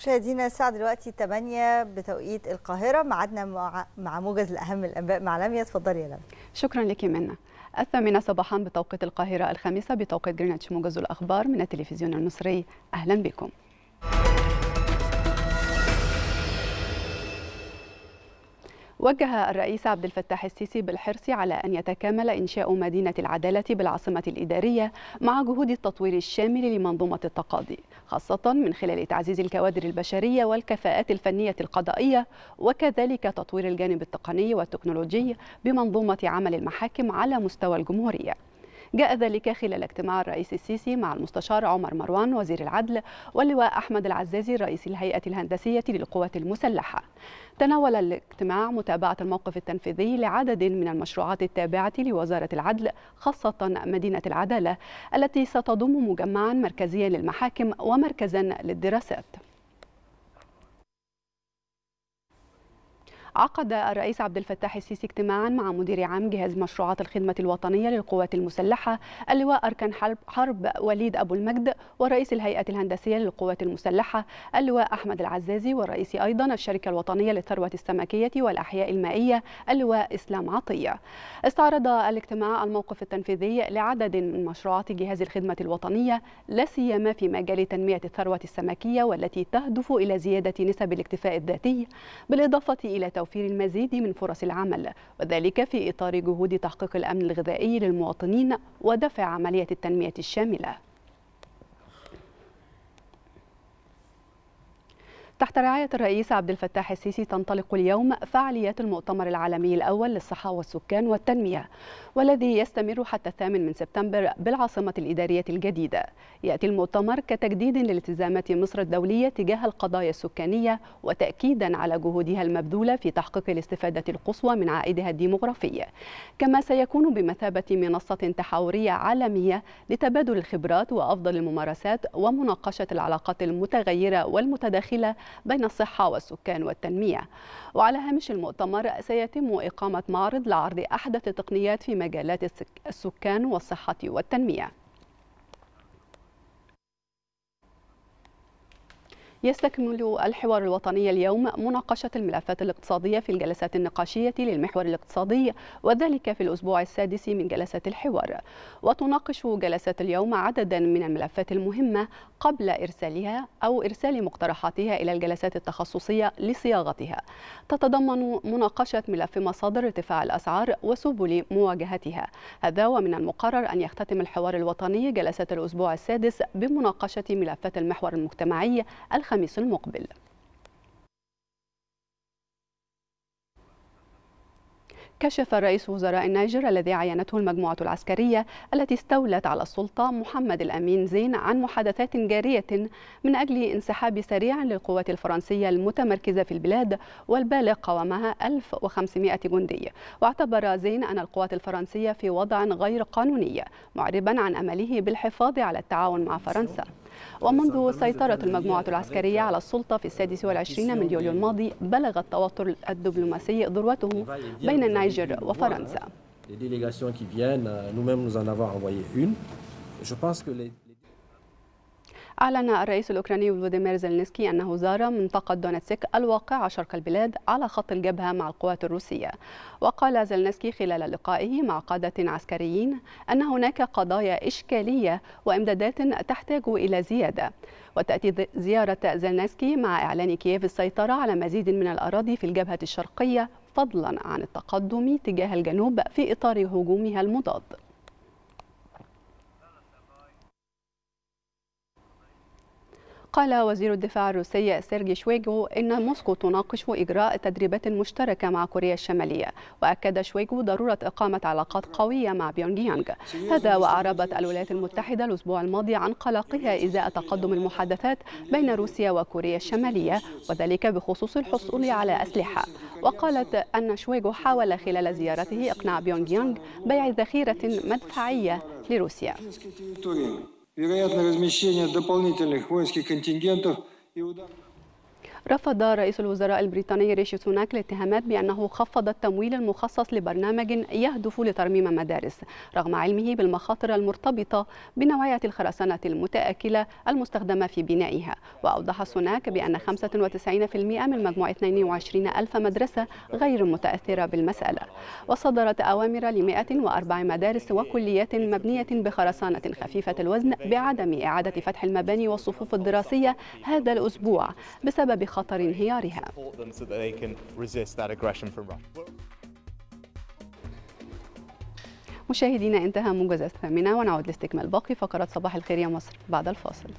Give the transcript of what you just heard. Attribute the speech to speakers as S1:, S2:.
S1: مشاهدينا الساعة دلوقتي 8 بتوقيت القاهرة معادنا مع, موجز الأهم الأنباء مع لميا تفضل يا لميا شكرا لك منا الثامنة صباحا بتوقيت القاهرة الخامسة بتوقيت جرينتش موجز الأخبار من التلفزيون المصري أهلا بكم وجه الرئيس عبد الفتاح السيسي بالحرص على أن يتكامل إنشاء مدينة العدالة بالعاصمة الإدارية مع جهود التطوير الشامل لمنظومة التقاضي خاصة من خلال تعزيز الكوادر البشرية والكفاءات الفنية القضائية وكذلك تطوير الجانب التقني والتكنولوجي بمنظومة عمل المحاكم على مستوى الجمهورية جاء ذلك خلال اجتماع الرئيس السيسي مع المستشار عمر مروان وزير العدل واللواء أحمد العزازي رئيس الهيئة الهندسية للقوات المسلحة تناول الاجتماع متابعة الموقف التنفيذي لعدد من المشروعات التابعة لوزارة العدل خاصة مدينة العدالة التي ستضم مجمعا مركزيا للمحاكم ومركزا للدراسات عقد الرئيس عبد الفتاح السيسي اجتماعا مع مدير عام جهاز مشروعات الخدمة الوطنية للقوات المسلحة اللواء أركان حرب, حرب وليد أبو المجد ورئيس الهيئة الهندسية للقوات المسلحة اللواء أحمد العزازي والرئيس أيضا الشركة الوطنية للثروة السمكية والأحياء المائية اللواء إسلام عطية استعرض الاجتماع الموقف التنفيذي لعدد من مشروعات جهاز الخدمة الوطنية لا سيما في مجال تنمية الثروة السمكية والتي تهدف إلى زيادة نسب الاكتفاء الذاتي بالإضافة إلى توفير توفير المزيد من فرص العمل وذلك في إطار جهود تحقيق الأمن الغذائي للمواطنين ودفع عملية التنمية الشاملة تحت رعاية الرئيس عبد الفتاح السيسي تنطلق اليوم فعاليات المؤتمر العالمي الأول للصحة والسكان والتنمية والذي يستمر حتى الثامن من سبتمبر بالعاصمة الإدارية الجديدة يأتي المؤتمر كتجديد لالتزامات مصر الدولية تجاه القضايا السكانية وتأكيدا على جهودها المبذولة في تحقيق الاستفادة القصوى من عائدها الديمغرافي كما سيكون بمثابة منصة تحاورية عالمية لتبادل الخبرات وأفضل الممارسات ومناقشة العلاقات المتغيرة والمتداخلة بين الصحة والسكان والتنمية وعلى هامش المؤتمر سيتم إقامة معرض لعرض أحدث التقنيات في مجالات السكان والصحة والتنمية يستكمل الحوار الوطني اليوم مناقشة الملفات الاقتصادية في الجلسات النقاشية للمحور الاقتصادي وذلك في الأسبوع السادس من جلسات الحوار وتناقش جلسات اليوم عددا من الملفات المهمة قبل إرسالها أو إرسال مقترحاتها إلى الجلسات التخصصية لصياغتها تتضمن مناقشة ملف مصادر ارتفاع الأسعار وسبل مواجهتها هذا ومن المقرر أن يختتم الحوار الوطني جلسات الأسبوع السادس بمناقشة ملفات المحور المجتمعي الخ الخميس المقبل كشف رئيس وزراء النيجر الذي عينته المجموعة العسكرية التي استولت على السلطة محمد الأمين زين عن محادثات جارية من أجل انسحاب سريع للقوات الفرنسية المتمركزة في البلاد والبالغ قوامها 1500 جندي واعتبر زين أن القوات الفرنسية في وضع غير قانوني معربا عن أمله بالحفاظ على التعاون مع فرنسا ومنذ سيطرة المجموعة العسكرية على السلطة في السادس والعشرين من يوليو الماضي بلغ التوتر الدبلوماسي ذروته بين النيجر وفرنسا. أعلن الرئيس الأوكراني فلوديمير زيلينسكي أنه زار منطقة دونتسك الواقعة شرق البلاد على خط الجبهة مع القوات الروسية وقال زيلينسكي خلال لقائه مع قادة عسكريين أن هناك قضايا إشكالية وإمدادات تحتاج إلى زيادة وتأتي زيارة زيلينسكي مع إعلان كييف السيطرة على مزيد من الأراضي في الجبهة الشرقية فضلا عن التقدم تجاه الجنوب في إطار هجومها المضاد قال وزير الدفاع الروسي سيرجي شويجو إن موسكو تناقش إجراء تدريبات مشتركة مع كوريا الشمالية وأكد شويجو ضرورة إقامة علاقات قوية مع بيونغ يانغ هذا وأعربت الولايات المتحدة الأسبوع الماضي عن قلقها إزاء تقدم المحادثات بين روسيا وكوريا الشمالية وذلك بخصوص الحصول على أسلحة وقالت أن شويجو حاول خلال زيارته إقناع بيونغ يانغ بيع ذخيرة مدفعية لروسيا вероятно размещение дополнительных воинских контингентов и ударных... رفض رئيس الوزراء البريطاني ريشي سوناك الاتهامات بأنه خفض التمويل المخصص لبرنامج يهدف لترميم مدارس رغم علمه بالمخاطر المرتبطة بنوعية الخرسانة المتآكلة المستخدمة في بنائها وأوضح سوناك بأن 95% من مجموع 22 ألف مدرسة غير متأثرة بالمسألة وصدرت أوامر ل 104 مدارس وكليات مبنية بخرسانة خفيفة الوزن بعدم إعادة فتح المباني والصفوف الدراسية هذا الأسبوع بسبب خطر انهيارها مشاهدينا انتهى موجز الثامنة ونعود لاستكمال باقي فقرات صباح الخير يا مصر بعد الفاصل